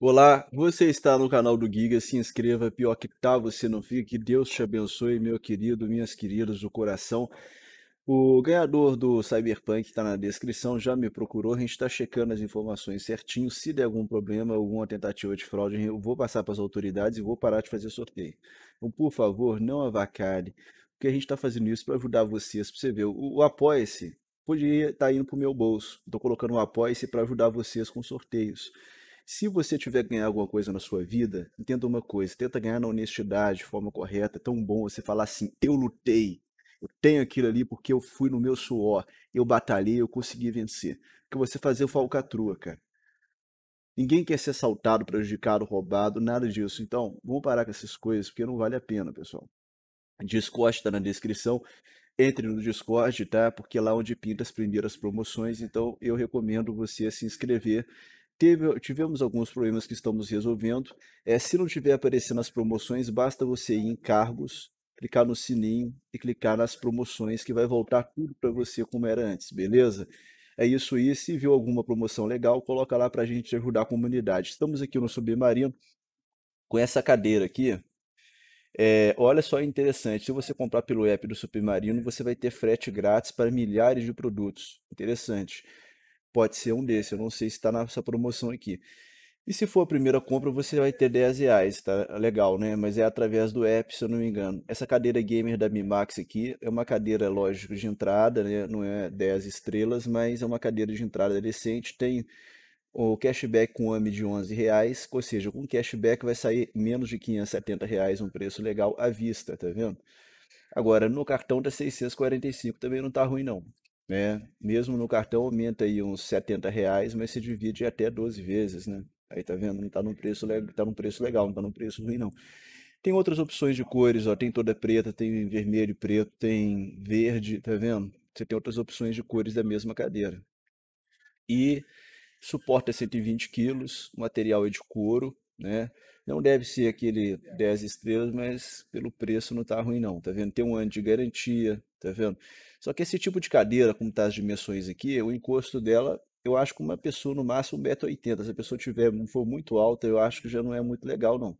Olá, você está no canal do Giga, se inscreva, é pior que tá, você não fica, que Deus te abençoe, meu querido, minhas queridas do coração. O ganhador do Cyberpunk está na descrição, já me procurou, a gente está checando as informações certinho, se der algum problema, alguma tentativa de fraude, eu vou passar para as autoridades e vou parar de fazer sorteio. Então, por favor, não avacalhe, porque a gente está fazendo isso para ajudar vocês, para você ver, o, o Apoia-se podia estar tá indo para o meu bolso, estou colocando o Apoia-se para ajudar vocês com sorteios. Se você tiver que ganhar alguma coisa na sua vida, entenda uma coisa, tenta ganhar na honestidade, de forma correta. É tão bom você falar assim, eu lutei, eu tenho aquilo ali porque eu fui no meu suor, eu batalhei, eu consegui vencer. que você fazer o falcatrua, cara. Ninguém quer ser assaltado, prejudicado, roubado, nada disso. Então, vamos parar com essas coisas, porque não vale a pena, pessoal. Discord está na descrição. Entre no Discord, tá? Porque é lá onde pinta as primeiras promoções. Então, eu recomendo você se inscrever Teve, tivemos alguns problemas que estamos resolvendo. É, se não tiver aparecendo as promoções, basta você ir em cargos, clicar no sininho e clicar nas promoções que vai voltar tudo para você como era antes, beleza? É isso aí. Se viu alguma promoção legal, coloca lá para a gente ajudar a comunidade. Estamos aqui no Submarino com essa cadeira aqui. É, olha só interessante, se você comprar pelo app do Submarino, você vai ter frete grátis para milhares de produtos. Interessante. Pode ser um desses eu não sei se está nessa promoção aqui. E se for a primeira compra, você vai ter 10 reais, tá legal, né? Mas é através do app, se eu não me engano. Essa cadeira gamer da Mimax aqui é uma cadeira, lógico, de entrada, né? Não é 10 estrelas, mas é uma cadeira de entrada decente. Tem o cashback com AMI de 11 reais, ou seja, com cashback vai sair menos de 570 reais, um preço legal à vista, tá vendo? Agora, no cartão tá 645, também não tá ruim não né? Mesmo no cartão aumenta aí uns 70 reais, mas se divide até 12 vezes, né? Aí tá vendo, não tá num preço, tá num preço legal, não tá num preço ruim não. Tem outras opções de cores, ó, tem toda preta, tem vermelho e preto, tem verde, tá vendo? Você tem outras opções de cores da mesma cadeira. E suporta 120 quilos, material é de couro, né? Não deve ser aquele 10 estrelas, mas pelo preço não está ruim não, tá vendo? Tem um ano de garantia, tá vendo? Só que esse tipo de cadeira, como está as dimensões aqui, o encosto dela, eu acho que uma pessoa no máximo 1,80m, se a pessoa tiver, for muito alta, eu acho que já não é muito legal não.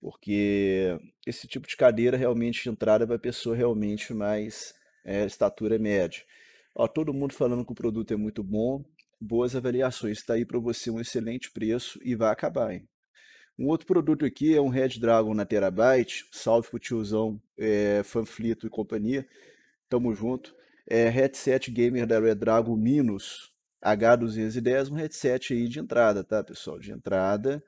Porque esse tipo de cadeira realmente de entrada para pessoa realmente mais é, estatura média. Ó, todo mundo falando que o produto é muito bom, boas avaliações. Está aí para você um excelente preço e vai acabar. Hein? Um outro produto aqui é um Red Dragon na Terabyte. Salve pro tiozão, é, Fanflito e companhia. Tamo junto. É, headset gamer da Red Dragon Minus H210, um headset aí de entrada, tá, pessoal? De entrada.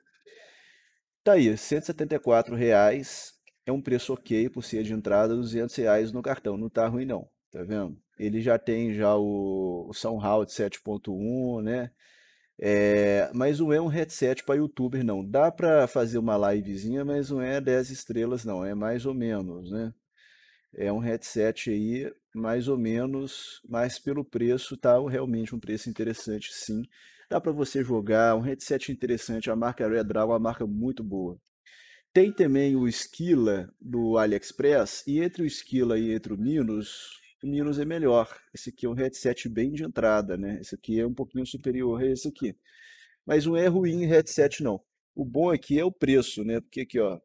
Tá aí, 174 reais. É um preço ok por ser de entrada, 200 reais no cartão. Não tá ruim, não. Tá vendo? Ele já tem já o, o Soundhound 7.1, né? É, mas não é um headset para youtuber, não. Dá para fazer uma livezinha, mas não é 10 estrelas, não. É mais ou menos, né? É um headset aí, mais ou menos, mas pelo preço tá realmente um preço interessante, sim. Dá para você jogar, um headset interessante. A marca Redraw é uma marca muito boa. Tem também o Skilla do AliExpress, e entre o Skilla e entre o Minos, menos é melhor. Esse aqui é um headset bem de entrada, né? Esse aqui é um pouquinho superior a esse aqui. Mas não é ruim headset, não. O bom aqui é o preço, né? Porque aqui, ó,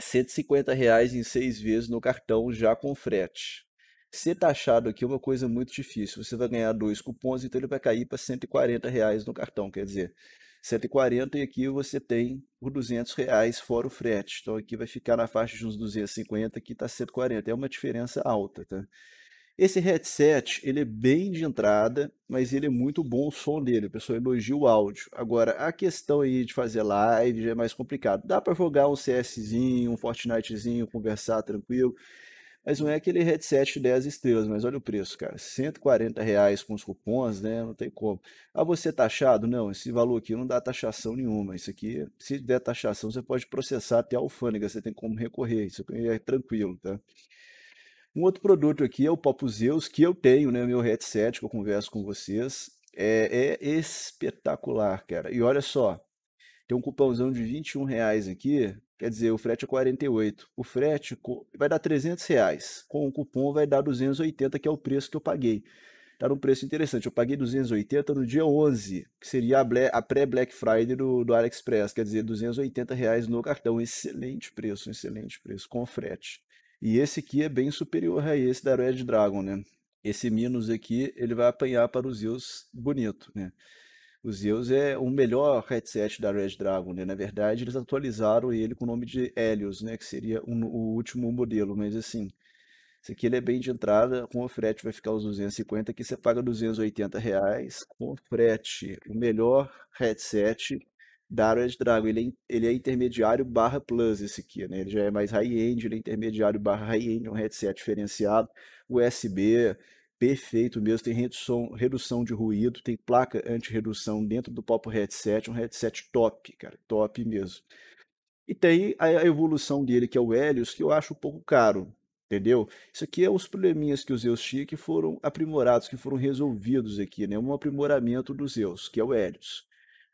150 reais em seis vezes no cartão já com frete. Ser taxado tá aqui é uma coisa muito difícil. Você vai ganhar dois cupons, então ele vai cair para 140 reais no cartão. Quer dizer, 140 e aqui você tem por 200 reais fora o frete. Então aqui vai ficar na faixa de uns 250, aqui está 140. É uma diferença alta, tá? Esse headset, ele é bem de entrada, mas ele é muito bom o som dele, o pessoal elogia o áudio. Agora, a questão aí de fazer live já é mais complicado. Dá para jogar um CSzinho, um Fortnitezinho, conversar tranquilo, mas não é aquele headset 10 estrelas, mas olha o preço, cara, 140 reais com os cupons, né, não tem como. Ah, você é taxado? Não, esse valor aqui não dá taxação nenhuma, isso aqui, se der taxação, você pode processar até a alfândega, você tem como recorrer, isso aqui é tranquilo, tá? Um outro produto aqui é o Pop Zeus, que eu tenho, né? Meu headset que eu converso com vocês. É, é espetacular, cara. E olha só, tem um cupomzão de 21 reais aqui, quer dizer, o frete é 48. O frete vai dar 300 reais, com o cupom vai dar 280, que é o preço que eu paguei. Tá num preço interessante, eu paguei 280 no dia 11, que seria a, pré-Black Friday do, do AliExpress, quer dizer, 280 reais no cartão. Excelente preço, excelente preço, com frete. E esse aqui é bem superior a esse da Red Dragon, né? Esse Minus aqui, ele vai apanhar para o Zeus bonito, né? O Zeus é o melhor headset da Red Dragon, né? Na verdade, eles atualizaram ele com o nome de Helios, né? Que seria um, o último modelo, mas assim... Esse aqui ele é bem de entrada, com o frete vai ficar os 250, aqui você paga 280 reais. Com o frete, o melhor headset da Edge Dragon. Ele é, ele é intermediário barra plus esse aqui, né? Ele já é mais high-end, ele é intermediário barra high-end, um headset diferenciado, USB, perfeito mesmo, tem redução, redução de ruído, tem placa anti-redução dentro do próprio headset, um headset top, cara, top mesmo. E tem a evolução dele, que é o Helios, que eu acho um pouco caro, entendeu? Isso aqui é os probleminhas que os Zeus tinha que foram aprimorados, que foram resolvidos aqui, né? Um aprimoramento dos Zeus, que é o Helios.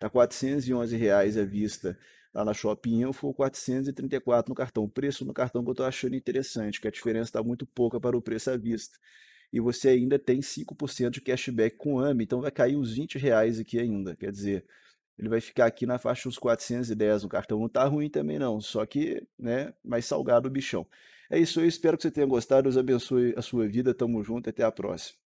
Está R$ reais à vista lá na Shopping Info, 434 no cartão. O preço no cartão que eu estou achando interessante, que a diferença está muito pouca para o preço à vista. E você ainda tem 5% de cashback com AME, então vai cair uns 20 reais aqui ainda. Quer dizer, ele vai ficar aqui na faixa uns 410 no cartão. Não está ruim também não, só que né, mais salgado o bichão. É isso aí, espero que você tenha gostado. Deus abençoe a sua vida. Tamo junto, até a próxima.